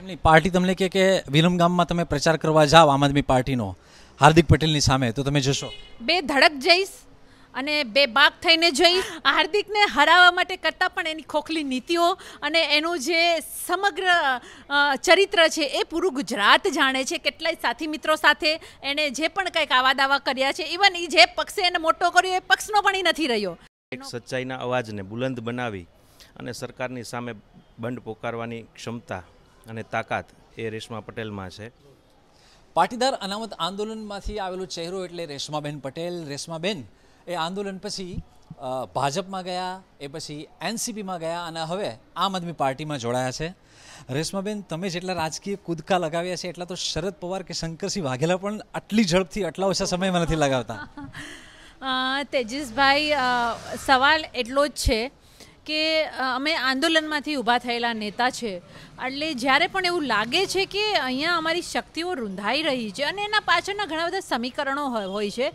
એમની પાર્ટી તમને કે કે ગામમાં તમે પ્રચાર કરવા જાઓ આમ આદમી પાર્ટીનો હાર્દિક પટેલની સામે તો તમે જશો બે ધડક જઈશ અને બે બાગ થઈને જઈ હાર્દિકને હરાવવા માટે કરતાં પણ એની ખોખલી નીતિઓ અને એનું જે સમગ્ર ચરિત્ર છે એ પૂરું ગુજરાત જાણે છે કેટલાય સાથી મિત્રો સાથે એણે જે પણ કંઈક આવા દાવા કર્યા છે ઇવન એ જે પક્ષે એને મોટો કર્યો એ પક્ષનો પણ એ નથી રહ્યો એક સચ્ચાઈના અવાજને બુલંદ બનાવી અને સરકારની સામે બંડ પોકારવાની ક્ષમતા અને તાકાત એ રેશમા પટેલમાં છે પાટીદાર અનામત આંદોલનમાંથી આવેલો ચહેરો એટલે રેશમાબેન પટેલ રેશમાબેન એ આંદોલન પછી ભાજપમાં ગયા એ પછી એનસીપીમાં ગયા અને હવે આમ આદમી પાર્ટીમાં જોડાયા છે રેશમાબેન તમે જેટલા રાજકીય કૂદકા લગાવ્યા છે એટલા તો શરદ પવાર કે શંકરસિંહ વાઘેલા પણ આટલી ઝડપથી આટલા ઓછા સમયમાં નથી લગાવતા તેજસભાઈ સવાલ એટલો જ છે કે અમે આંદોલનમાંથી ઊભા થયેલા નેતા છે એટલે જ્યારે પણ એવું લાગે છે કે અહીંયા અમારી શક્તિઓ રૂંધાઈ રહી છે અને એના પાછળના ઘણા બધા સમીકરણો હોય છે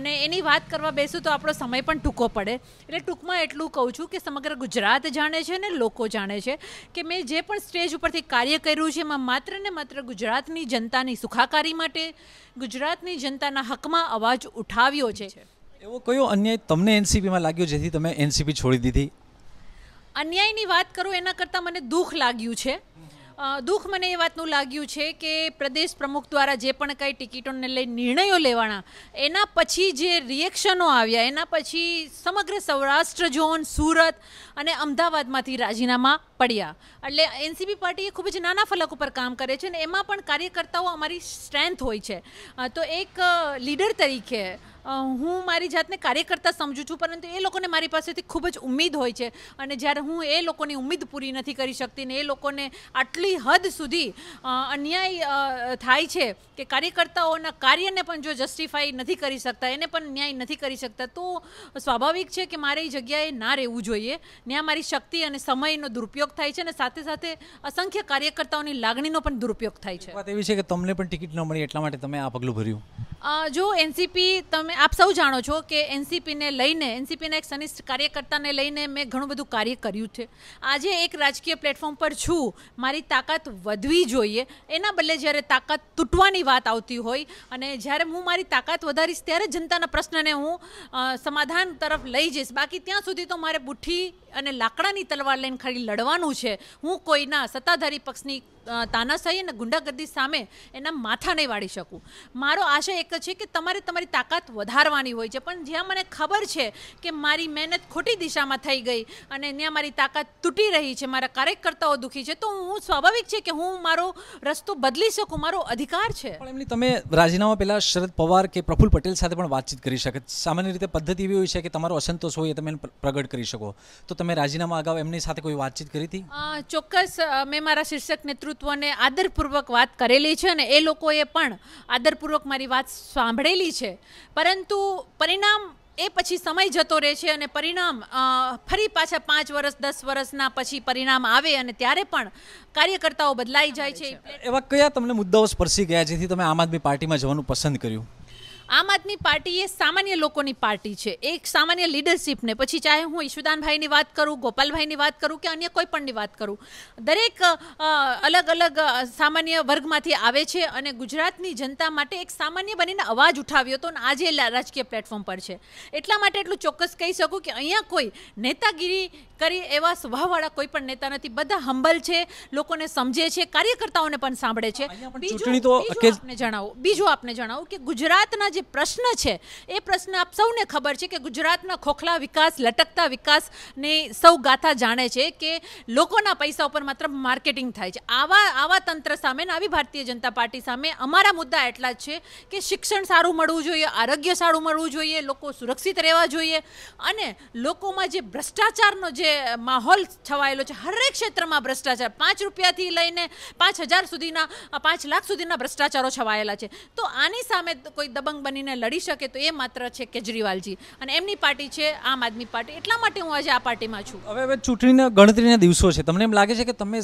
અને એની વાત કરવા બેસું તો આપણો સમય પણ ટૂંકો પડે એટલે ટૂંકમાં એટલું કહું છું કે સમગ્ર ગુજરાત જાણે છે ને લોકો જાણે છે કે મેં જે પણ સ્ટેજ ઉપરથી કાર્ય કર્યું છે એમાં માત્ર ને માત્ર ગુજરાતની જનતાની સુખાકારી માટે ગુજરાતની જનતાના હકમાં અવાજ ઉઠાવ્યો છે એવો કયો અન્યાય તમને એનસીપીમાં લાગ્યો જેથી તમે એનસીપી છોડી દીધી અન્યાયની વાત કરું એના કરતાં મને દુઃખ લાગ્યું છે દુઃખ મને એ વાતનું લાગ્યું છે કે પ્રદેશ પ્રમુખ દ્વારા જે પણ કાંઈ ટિકિટોને લઈ નિર્ણયો લેવાના એના પછી જે રિએક્શનો આવ્યા એના પછી સમગ્ર સૌરાષ્ટ્ર ઝોન સુરત અને અમદાવાદમાંથી રાજીનામા પડ્યા એટલે એનસીપી પાર્ટી ખૂબ જ નાના ફલક ઉપર કામ કરે છે અને એમાં પણ કાર્યકર્તાઓ અમારી સ્ટ્રેન્થ હોય છે તો એક લીડર તરીકે હું મારી જાતને કાર્યકર્તા સમજું છું પરંતુ એ લોકોને મારી પાસેથી ખૂબ જ ઉમ્મીદ હોય છે અને જ્યારે હું એ લોકોની ઉમ્મીદ પૂરી નથી કરી શકતી ને એ લોકોને આટલી હદ સુધી અન્યાય થાય છે કે કાર્યકર્તાઓના કાર્યને પણ જો જસ્ટિફાઈ નથી કરી શકતા એને પણ ન્યાય નથી કરી શકતા તો સ્વાભાવિક છે કે મારે એ જગ્યાએ ના રહેવું જોઈએ ત્યાં મારી શક્તિ અને સમયનો દુરુપયોગ થાય છે અને સાથે સાથે અસંખ્ય કાર્યકર્તાઓની લાગણીનો પણ દુરુપયોગ થાય છે વાત એવી છે કે તમને પણ ટિકિટ ન મળી એટલા માટે તમે આ પગલું ભર્યું જો એનસીપી તમે આપ સૌ જાણો છો કે એનસીપીને લઈને એનસીપીના એક સનિષ્ઠ કાર્યકર્તાને લઈને મેં ઘણું બધું કાર્ય કર્યું છે આજે એક રાજકીય પ્લેટફોર્મ પર છું મારી તાકાત વધવી જોઈએ એના બદલે જ્યારે તાકાત તૂટવાની વાત આવતી હોય અને જ્યારે હું મારી તાકાત વધારીશ ત્યારે જનતાના પ્રશ્નને હું સમાધાન તરફ લઈ જઈશ બાકી ત્યાં સુધી તો મારે બુઠ્ઠી અને લાકડાની તલવાર લઈને ખાલી લડવાનું છે હું કોઈના સત્તાધારી પક્ષની તાનાશાહી અને ગુંડાગર્દી સામે એના માથા નહીં વાળી શકું મારો આશય એક જ છે કે તમારે તમારી તાકાત વધારવાની હોય છે પણ જ્યાં મને ખબર છે કે મારી મહેનત ખોટી દિશામાં થઈ ગઈ અને ત્યાં મારી તાકાત તૂટી રહી છે મારા કાર્યકર્તાઓ દુઃખી છે તો હું સ્વાભાવિક છે કે હું મારો રસ્તો બદલી શકું મારો અધિકાર છે પણ એમની તમે રાજીનામા પહેલાં શરદ પવાર કે પ્રફુલ પટેલ સાથે પણ વાતચીત કરી શકે સામાન્ય રીતે પદ્ધતિ એવી હોય છે કે તમારો અસંતોષ હોય એ તમે પ્રગટ કરી શકો તો તમે રાજીનામા અગાઉ એમની સાથે કોઈ વાતચીત કરી હતી ચોક્કસ મેં મારા શીર્ષક નેતૃત્વ નેતૃત્વને આદરપૂર્વક વાત કરેલી છે અને એ લોકોએ પણ આદરપૂર્વક મારી વાત સાંભળેલી છે પરંતુ પરિણામ એ પછી સમય જતો રહે છે અને પરિણામ ફરી પાછા પાંચ વર્ષ દસ વર્ષના પછી પરિણામ આવે અને ત્યારે પણ કાર્યકર્તાઓ બદલાઈ જાય છે એવા કયા તમને મુદ્દાઓ સ્પર્શી ગયા જેથી તમે આમ આદમી પાર્ટીમાં જવાનું પસંદ કર્યું આમ આદમી પાર્ટી એ સામાન્ય લોકોની પાર્ટી છે એક સામાન્ય લીડરશીપને પછી ચાહે હું ઈશુદાનભાઈની વાત કરું ગોપાલભાઈની વાત કરું કે અન્ય કોઈ પણની વાત કરું દરેક અલગ અલગ સામાન્ય વર્ગમાંથી આવે છે અને ગુજરાતની જનતા માટે એક સામાન્ય બનીને અવાજ ઉઠાવ્યો હતો અને આજે રાજકીય પ્લેટફોર્મ પર છે એટલા માટે એટલું ચોક્કસ કહી શકું કે અહીંયા કોઈ નેતાગીરી કરી એવા સ્વભાવવાળા કોઈ પણ નેતા નથી બધા હંબલ છે લોકોને સમજે છે કાર્યકર્તાઓને પણ સાંભળે છે બીજું આપને જણાવો બીજું આપને જણાવું કે ગુજરાતના જે જે પ્રશ્ન છે એ પ્રશ્ન આપ સૌને ખબર છે કે ગુજરાતના ખોખલા વિકાસ લટકતા વિકાસની સૌ ગાથા જાણે છે કે લોકોના પૈસા ઉપર માત્ર માર્કેટિંગ થાય છે આવા આવા તંત્ર સામે આવી ભારતીય જનતા પાર્ટી સામે અમારા મુદ્દા એટલા જ છે કે શિક્ષણ સારું મળવું જોઈએ આરોગ્ય સારું મળવું જોઈએ લોકો સુરક્ષિત રહેવા જોઈએ અને લોકોમાં જે ભ્રષ્ટાચારનો જે માહોલ છવાયેલો છે હરેક ક્ષેત્રમાં ભ્રષ્ટાચાર પાંચ રૂપિયાથી લઈને પાંચ હજાર સુધીના પાંચ લાખ સુધીના ભ્રષ્ટાચારો છવાયેલા છે તો આની સામે કોઈ દબંગ બનીને લડી શકે તો એ માત્ર છે કેજરીવાલજી અને એમની પાર્ટી છે આમ આદમી પાર્ટી એટલા માટે હું આજે આ પાર્ટીમાં છું હવે હવે ચૂંટણીના ગણતરીના દિવસો છે તમને એમ લાગે છે કે તમે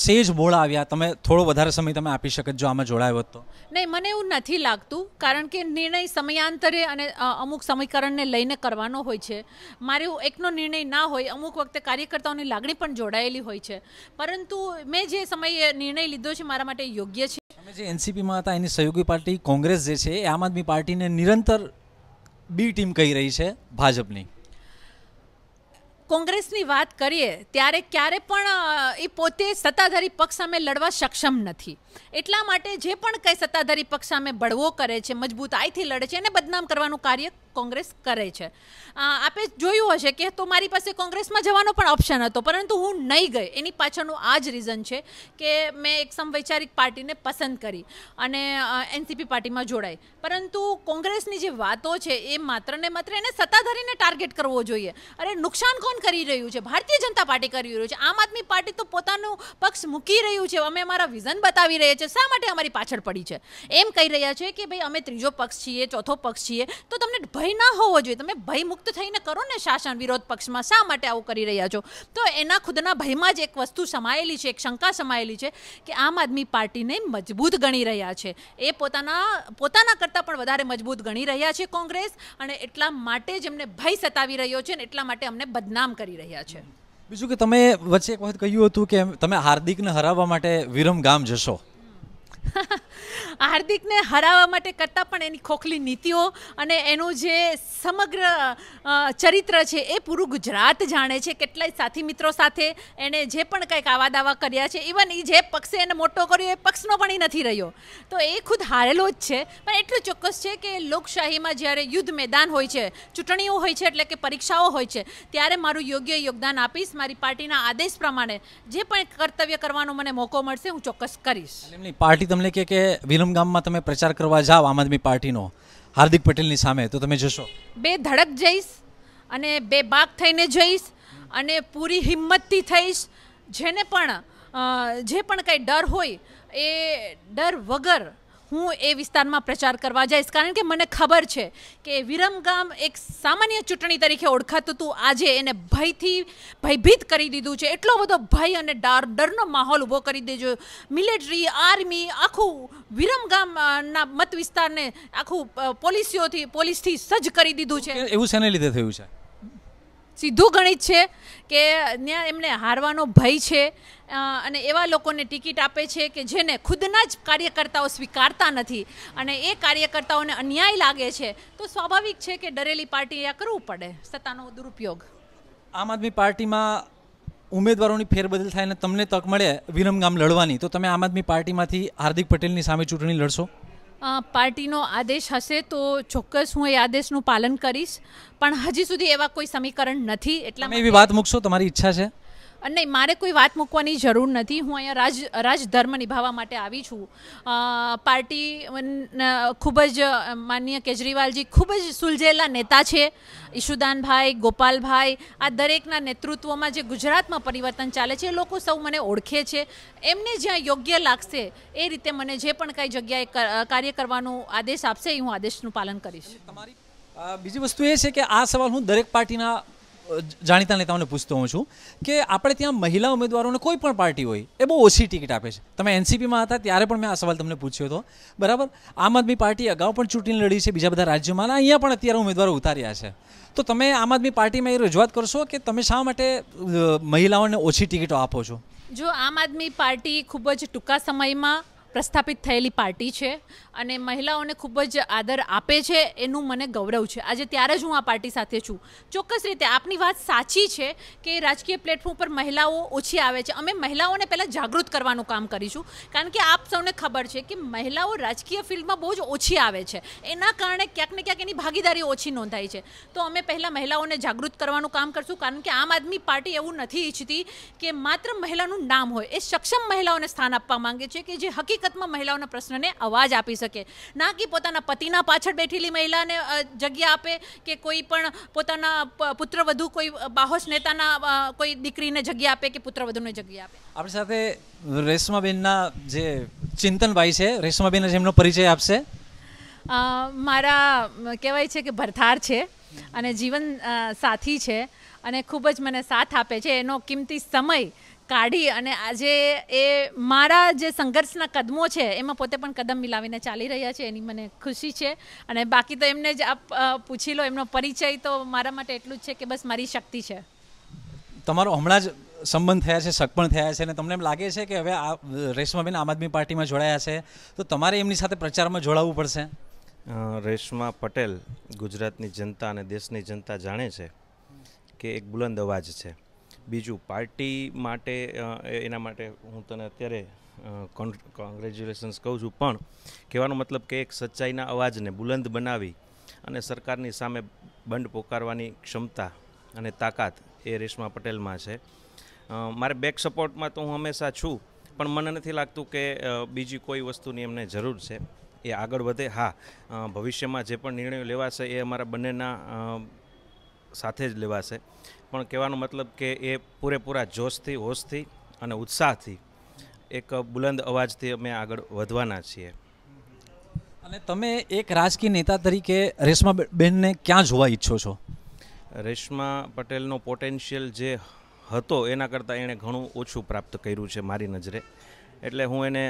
સેજ બોળ આવ્યા તમે થોડો વધારે સમય તમે આપી શકત જો આમાં જોડાયો તો નહીં મને એવું નથી લાગતું કારણ કે નિર્ણય સમયાંતરે અને અમુક સમીકરણને લઈને કરવાનો હોય છે મારે એકનો નિર્ણય ના હોય અમુક વખતે કાર્યકર્તાઓની લાગણી પણ જોડાયેલી હોય છે પરંતુ મેં જે સમયે નિર્ણય લીધો છે મારા માટે યોગ્ય છે અમે જે એનસીપીમાં હતા એની સહયોગી પાર્ટી કોંગ્રેસ જે છે એ આમ આદમી પાર્ટીને નિરંતર બી ટીમ કહી રહી છે ભાજપની કોંગ્રેસની વાત કરીએ ત્યારે ક્યારે પણ એ પોતે સત્તાધારી પક્ષ સામે લડવા સક્ષમ નથી એટલા માટે જે પણ કંઈ સત્તાધારી પક્ષ સામે બળવો કરે છે મજબૂતાઈથી લડે છે એને બદનામ કરવાનું કાર્ય કોંગ્રેસ કરે છે આપે જોયું હશે કે તો મારી પાસે કોંગ્રેસમાં જવાનો પણ ઓપ્શન હતો પરંતુ હું નહીં ગઈ એની પાછળનું આ જ રીઝન છે કે મેં એક સમવૈચારિક પાર્ટીને પસંદ કરી અને એનસીપી પાર્ટીમાં જોડાઈ પરંતુ કોંગ્રેસની જે વાતો છે એ માત્ર ને માત્ર એને સત્તાધારીને ટાર્ગેટ કરવો જોઈએ અરે નુકસાન કોણ કરી રહ્યું છે ભારતીય જનતા પાર્ટી કરી રહ્યું છે આમ આદમી પાર્ટી તો પોતાનું પક્ષ મૂકી રહ્યું છે અમે અમારા વિઝન બતાવી રહ્યા છે શા માટે અમારી પાછળ પડી છે એમ કહી રહ્યા છે કે ભાઈ અમે ત્રીજો પક્ષ છીએ ચોથો પક્ષ છીએ તો તમને ભય ભય ના હોવો જોઈએ તમે ભય મુક્ત થઈને કરો ને શાસન વિરોધ પક્ષમાં શા માટે આવું કરી રહ્યા છો તો એના ખુદના ભયમાં જ એક વસ્તુ સમાયેલી છે એક શંકા સમાયેલી છે કે આમ આદમી પાર્ટીને મજબૂત ગણી રહ્યા છે એ પોતાના પોતાના કરતાં પણ વધારે મજબૂત ગણી રહ્યા છે કોંગ્રેસ અને એટલા માટે જ એમને ભય સતાવી રહ્યો છે ને એટલા માટે અમને બદનામ કરી રહ્યા છે બીજું કે તમે વચ્ચે એક વખત કહ્યું હતું કે તમે હાર્દિકને હરાવવા માટે વિરમ ગામ જશો હાર્દિકને હરાવવા માટે કરતાં પણ એની ખોખલી નીતિઓ અને એનું જે સમગ્ર ચરિત્ર છે એ પૂરું ગુજરાત જાણે છે કેટલાય સાથી મિત્રો સાથે એણે જે પણ કંઈક આવા દાવા કર્યા છે ઇવન એ જે પક્ષે એને મોટો કર્યો એ પક્ષનો પણ એ નથી રહ્યો તો એ ખુદ હારેલો જ છે પણ એટલું ચોક્કસ છે કે લોકશાહીમાં જ્યારે યુદ્ધ મેદાન હોય છે ચૂંટણીઓ હોય છે એટલે કે પરીક્ષાઓ હોય છે ત્યારે મારું યોગ્ય યોગદાન આપીશ મારી પાર્ટીના આદેશ પ્રમાણે જે પણ કર્તવ્ય કરવાનો મને મોકો મળશે હું ચોક્કસ કરીશ પાર્ટી તમને કે કે ગામમાં તમે પ્રચાર કરવા જાઓ આમ આદમી પાર્ટીનો હાર્દિક પટેલની સામે તો તમે જશો બે ધડક જઈશ અને બે બાગ થઈને જઈશ અને પૂરી હિંમતથી થઈશ જેને પણ જે પણ કંઈ ડર હોય એ ડર વગર હું એ વિસ્તારમાં પ્રચાર કરવા જઈશ કારણ કે મને ખબર છે કે વિરમગામ એક સામાન્ય ચૂંટણી તરીકે ઓળખાતું હતું આજે એને ભયથી ભયભીત કરી દીધું છે એટલો બધો ભય અને ડર ડરનો માહોલ ઊભો કરી દેજો મિલિટરી આર્મી આખું વિરમગામના મત વિસ્તારને આખું પોલીસીઓથી પોલીસથી સજ્જ કરી દીધું છે એવું શેને લીધે થયું છે સીધું ગણિત છે કે ત્યાં એમને હારવાનો ભય છે અને એવા લોકોને ટિકિટ આપે છે કે જેને ખુદના જ કાર્યકર્તાઓ સ્વીકારતા નથી અને એ કાર્યકર્તાઓને અન્યાય લાગે છે તો સ્વાભાવિક છે કે ડરેલી પાર્ટી આ કરવું પડે સત્તાનો દુરુપયોગ આમ આદમી પાર્ટીમાં ઉમેદવારોની ફેરબદલ થાય અને તમને તક મળે વિરમગામ લડવાની તો તમે આમ આદમી પાર્ટીમાંથી હાર્દિક પટેલની સામે ચૂંટણી લડશો પાર્ટીનો આદેશ હશે તો ચોક્કસ હું એ આદેશનું પાલન કરીશ પણ હજી સુધી એવા કોઈ સમીકરણ નથી એટલા એવી વાત મૂકશો તમારી ઈચ્છા છે નહીં મારે કોઈ વાત મૂકવાની જરૂર નથી હું અહીંયા રાજ રાજધર્મ નિભાવવા માટે આવી છું પાર્ટી ખૂબ જ માનનીય કેજરીવાલજી ખૂબ જ સુલઝેલા નેતા છે ઈશુદાનભાઈ ગોપાલભાઈ આ દરેકના નેતૃત્વમાં જે ગુજરાતમાં પરિવર્તન ચાલે છે એ લોકો સૌ મને ઓળખે છે એમને જ્યાં યોગ્ય લાગશે એ રીતે મને જે પણ કાંઈ જગ્યાએ કાર્ય કરવાનો આદેશ આપશે એ હું આદેશનું પાલન કરીશ તમારી બીજી વસ્તુ એ છે કે આ સવાલ હું દરેક પાર્ટીના જાણીતા નેતાઓને પૂછતો હોઉં છું કે આપણે ત્યાં મહિલા ઉમેદવારોને કોઈ પણ પાર્ટી હોય એ બહુ ઓછી ટિકિટ આપે છે તમે એનસીપીમાં હતા ત્યારે પણ મેં આ સવાલ તમને પૂછ્યો હતો બરાબર આમ આદમી પાર્ટી અગાઉ પણ ચૂંટણી લડી છે બીજા બધા રાજ્યોમાં અહીંયા પણ અત્યારે ઉમેદવારો ઉતાર્યા છે તો તમે આમ આદમી પાર્ટીમાં એ રજૂઆત કરશો કે તમે શા માટે મહિલાઓને ઓછી ટિકિટો આપો છો જો આમ આદમી પાર્ટી ખૂબ જ ટૂંકા સમયમાં પ્રસ્થાપિત થયેલી પાર્ટી છે અને મહિલાઓને ખૂબ જ આદર આપે છે એનું મને ગૌરવ છે આજે ત્યારે જ હું આ પાર્ટી સાથે છું ચોક્કસ રીતે આપની વાત સાચી છે કે રાજકીય પ્લેટફોર્મ પર મહિલાઓ ઓછી આવે છે અમે મહિલાઓને પહેલાં જાગૃત કરવાનું કામ કરીશું કારણ કે આપ સૌને ખબર છે કે મહિલાઓ રાજકીય ફિલ્ડમાં બહુ જ ઓછી આવે છે એના કારણે ક્યાંક ને ક્યાંક એની ભાગીદારી ઓછી નોંધાય છે તો અમે પહેલાં મહિલાઓને જાગૃત કરવાનું કામ કરશું કારણ કે આમ આદમી પાર્ટી એવું નથી ઈચ્છતી કે માત્ર મહિલાનું નામ હોય એ સક્ષમ મહિલાઓને સ્થાન આપવા માંગે છે કે જે હકીકત હકીકતમાં મહિલાઓના પ્રશ્નને અવાજ આપી શકે ના કે પોતાના પતિના પાછળ બેઠેલી મહિલાને જગ્યા આપે કે કોઈ પણ પોતાના પુત્રવધુ કોઈ બાહોશ નેતાના કોઈ દીકરીને જગ્યા આપે કે પુત્રવધુને જગ્યા આપે આપણી સાથે રેશ્માબેનના જે ચિંતનભાઈ છે રેશમાબેન જેમનો પરિચય આપશે મારા કહેવાય છે કે ભરથાર છે અને જીવન સાથી છે અને ખૂબ જ મને સાથ આપે છે એનો કિંમતી સમય કાઢી અને આજે એ મારા જે સંઘર્ષના કદમો છે એમાં પોતે પણ કદમ મિલાવીને ચાલી રહ્યા છે એની મને ખુશી છે અને બાકી તો એમને જ આપ પૂછી લો એમનો પરિચય તો મારા માટે એટલું જ છે કે બસ મારી શક્તિ છે તમારો હમણાં જ સંબંધ થયા છે શક પણ થયા છે અને તમને એમ લાગે છે કે હવે આ રેશમાબેન આમ આદમી પાર્ટીમાં જોડાયા છે તો તમારે એમની સાથે પ્રચારમાં જોડાવવું પડશે રેશમા પટેલ ગુજરાતની જનતા અને દેશની જનતા જાણે છે કે એક બુલંદ અવાજ છે બીજું પાર્ટી માટે એના માટે હું તને અત્યારે કોંગ્રેચ્યુલેશન્સ કહું છું પણ કહેવાનો મતલબ કે એક સચ્ચાઈના અવાજને બુલંદ બનાવી અને સરકારની સામે બંડ પોકારવાની ક્ષમતા અને તાકાત એ રેશમા પટેલમાં છે મારે બેક સપોર્ટમાં તો હું હંમેશા છું પણ મને નથી લાગતું કે બીજી કોઈ વસ્તુની એમને જરૂર છે એ આગળ વધે હા ભવિષ્યમાં જે પણ નિર્ણયો લેવાશે એ અમારા બંનેના સાથે જ લેવાશે પણ કહેવાનો મતલબ કે એ પૂરેપૂરા જોશથી હોશથી અને ઉત્સાહથી એક બુલંદ અવાજથી અમે આગળ વધવાના છીએ અને તમે એક રાજકીય નેતા તરીકે રેશમા બેનને ક્યાં જોવા ઈચ્છો છો રેશમા પટેલનો પોટેન્શિયલ જે હતો એના કરતાં એણે ઘણું ઓછું પ્રાપ્ત કર્યું છે મારી નજરે એટલે હું એને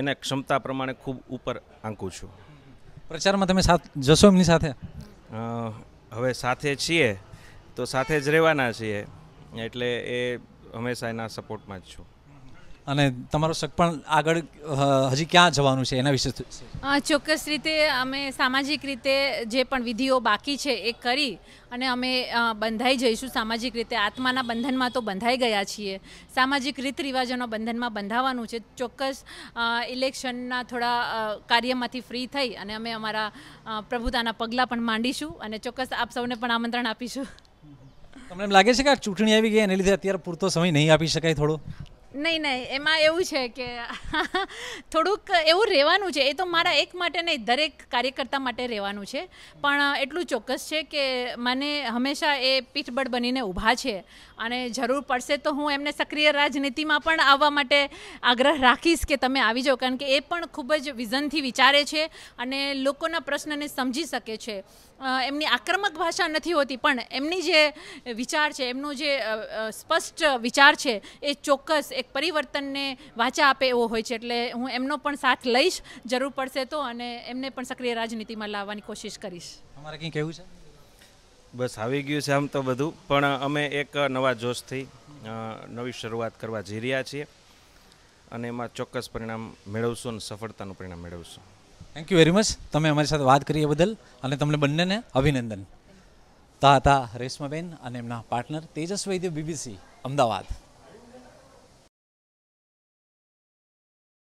એને ક્ષમતા પ્રમાણે ખૂબ ઉપર આંકું છું પ્રચારમાં તમે સાથ જશો એમની સાથે હવે સાથે છીએ તો સાથે જ રહેવાના છીએ એટલે એ હંમેશા એના સપોર્ટમાં જ છું અને તમારો શક પણ આગળ હજી ક્યાં જવાનું છે એના વિશે ચોક્કસ રીતે અમે સામાજિક રીતે જે પણ વિધિઓ બાકી છે એ કરી અને અમે બંધાઈ જઈશું સામાજિક રીતે આત્માના બંધનમાં તો બંધાઈ ગયા છીએ સામાજિક રીત રિવાજોના બંધનમાં બંધાવાનું છે ચોક્કસ ઇલેક્શનના થોડા કાર્યમાંથી ફ્રી થઈ અને અમે અમારા પ્રભુતાના પગલાં પણ માંડીશું અને ચોક્કસ આપ સૌને પણ આમંત્રણ આપીશું તમને એમ લાગે છે કે આ ચૂંટણી આવી ગઈ એને લીધે અત્યારે પૂરતો સમય નહીં આપી શકાય થોડો નહીં નહીં એમાં એવું છે કે થોડુંક એવું રહેવાનું છે એ તો મારા એક માટે નહીં દરેક કાર્યકર્તા માટે રહેવાનું છે પણ એટલું ચોક્કસ છે કે મને હંમેશા એ પીઠબળ બનીને ઊભા છે અને જરૂર પડશે તો હું એમને સક્રિય રાજનીતિમાં પણ આવવા માટે આગ્રહ રાખીશ કે તમે આવી જાઓ કારણ કે એ પણ ખૂબ જ વિઝનથી વિચારે છે અને લોકોના પ્રશ્નને સમજી શકે છે એમની આક્રમક ભાષા નથી હોતી પણ એમની જે વિચાર છે એમનો જે સ્પષ્ટ વિચાર છે એ ચોક્કસ એક પરિવર્તનને વાચા આપે એવો હોય છે એટલે હું એમનો પણ સાથ લઈશ જરૂર પડશે તો અને એમને પણ સક્રિય રાજનીતિમાં લાવવાની કોશિશ કરીશ અમારે કંઈ કહેવું છે બસ આવી ગયું છે આમ તો બધું પણ અમે એક નવા જોશથી નવી શરૂઆત કરવા જઈ રહ્યા છીએ અને એમાં ચોક્કસ પરિણામ મેળવશું અને સફળતાનું પરિણામ મેળવશું થેન્ક યુ વેરી મચ તમે અમારી સાથે વાત કરી એ બદલ અને તમને બંનેને અભિનંદન તા હતા રેશમાબેન અને એમના પાર્ટનર તેજસ વૈદ્ય બીબીસી અમદાવાદ